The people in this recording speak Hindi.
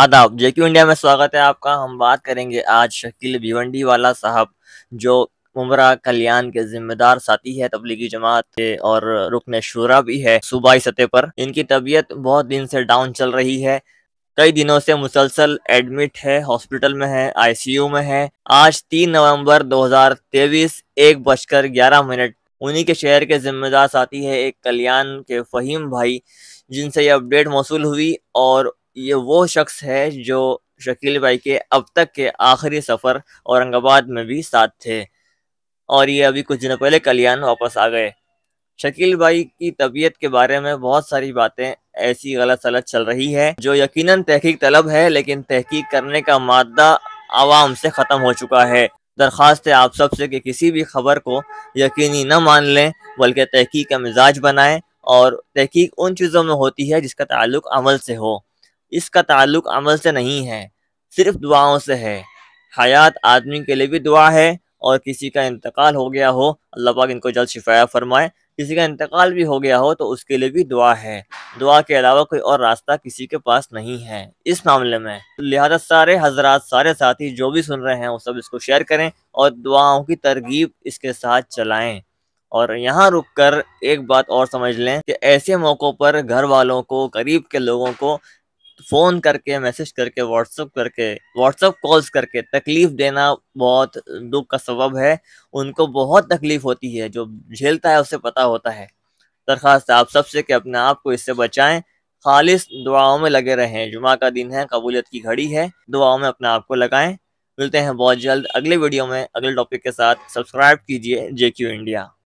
आदाब जेक्यू इंडिया में स्वागत है आपका हम बात करेंगे आज शकील भिवंडी वाला साहब जो उमरा कल्याण के जिम्मेदार साथी है तबलीगी जमात के और रुकने शुरा भी है सूबाई सतह पर इनकी तबीयत बहुत दिन से डाउन चल रही है कई दिनों से मुसलसल एडमिट है हॉस्पिटल में है आईसीयू में है आज तीन नवंबर 2023 एक बजकर ग्यारह मिनट उन्हीं के शहर के जिम्मेदार साथी है एक कल्याण के फहीम भाई जिनसे ये अपडेट मौसू हुई और ये वो शख्स है जो शकील भाई के अब तक के आखिरी सफ़र औरंगाबाद में भी साथ थे और ये अभी कुछ दिनों पहले कल्याण वापस आ गए शकील भाई की तबीयत के बारे में बहुत सारी बातें ऐसी गलत सलत चल रही है जो यकीनन तहकीक तलब है लेकिन तहकीक करने का मादा आवाम से ख़त्म हो चुका है दरख्वास्त है आप सबसे कि किसी भी खबर को यकीनी न मान लें बल्कि तहकीक का मिजाज बनाएं और तहकीक उन चीज़ों में होती है जिसका ताल्लुक अमल से हो इसका ताल्लुक अमल से नहीं है सिर्फ दुआओं से है हयात आदमी के लिए भी दुआ है और किसी का इंतकाल हो गया हो अल्लाह पाक इनको जल्द शिफाया फरमाए किसी का इंतकाल भी हो गया हो तो उसके लिए भी दुआ है दुआ के अलावा कोई और रास्ता किसी के पास नहीं है इस मामले में तो लिहाजा सारे हजरात सारे साथी जो भी सुन रहे हैं वो सब इसको शेयर करें और दुआओं की तरगीब इसके साथ चलाएं और यहाँ रुक कर एक बात और समझ लें कि ऐसे मौक़ों पर घर वालों को करीब के लोगों को फ़ोन करके मैसेज करके व्हाट्सअप करके व्हाट्सअप कॉल्स करके तकलीफ़ देना बहुत दुख का सबब है उनको बहुत तकलीफ़ होती है जो झेलता है उसे पता होता है दरख्वास्त आप सबसे कि अपने आप को इससे बचाएं खालिश दुआओं में लगे रहें जुमा का दिन है कबूलियत की घड़ी है दुआओं में अपने आप को लगाएं मिलते हैं बहुत जल्द अगले वीडियो में अगले टॉपिक के साथ सब्सक्राइब कीजिए जे क्यू इंडिया